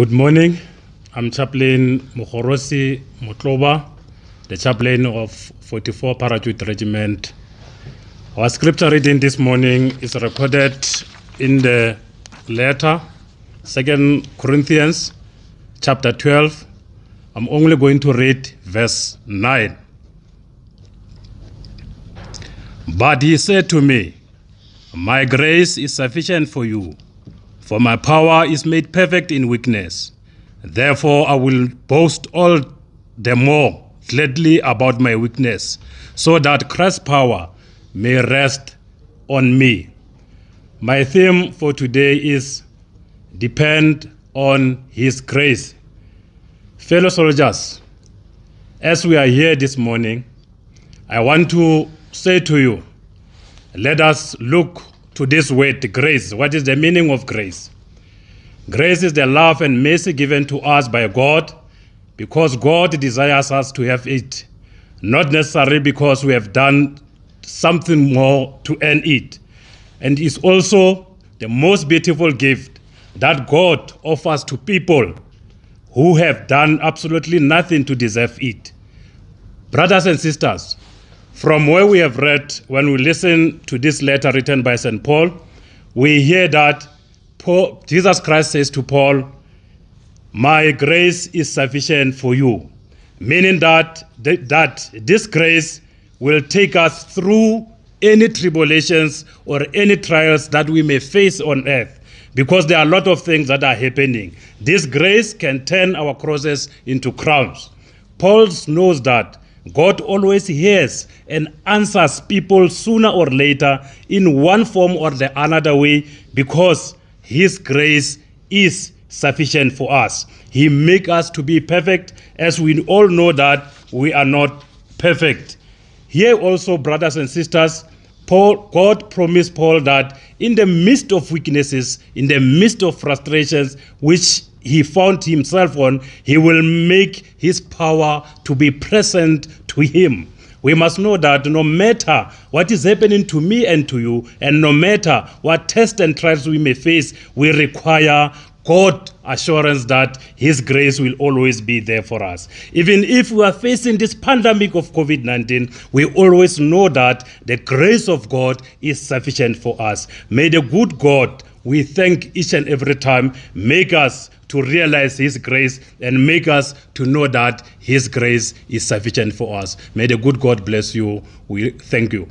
Good morning. I'm Chaplain Mukhorosi Mutloba, the chaplain of 44 Parachute Regiment. Our scripture reading this morning is recorded in the letter 2 Corinthians chapter 12. I'm only going to read verse 9. But he said to me, My grace is sufficient for you for my power is made perfect in weakness. Therefore, I will boast all the more gladly about my weakness, so that Christ's power may rest on me. My theme for today is Depend on His Grace. Fellow soldiers, as we are here this morning, I want to say to you, let us look to this word grace. What is the meaning of grace? Grace is the love and mercy given to us by God because God desires us to have it, not necessarily because we have done something more to earn it. And it's also the most beautiful gift that God offers to people who have done absolutely nothing to deserve it. Brothers and sisters, from where we have read, when we listen to this letter written by St. Paul, we hear that Paul, Jesus Christ says to Paul, My grace is sufficient for you, meaning that, that this grace will take us through any tribulations or any trials that we may face on earth because there are a lot of things that are happening. This grace can turn our crosses into crowns. Paul knows that God always hears and answers people sooner or later in one form or the another way because his grace is sufficient for us. He make us to be perfect as we all know that we are not perfect. Here also brothers and sisters Paul, God promised Paul that in the midst of weaknesses, in the midst of frustrations, which he found himself on, he will make his power to be present to him. We must know that no matter what is happening to me and to you, and no matter what tests and trials we may face, we require God assurance that His grace will always be there for us. Even if we are facing this pandemic of COVID 19, we always know that the grace of God is sufficient for us. May the good God we thank each and every time. Make us to realize His grace and make us to know that His grace is sufficient for us. May the good God bless you. We thank you.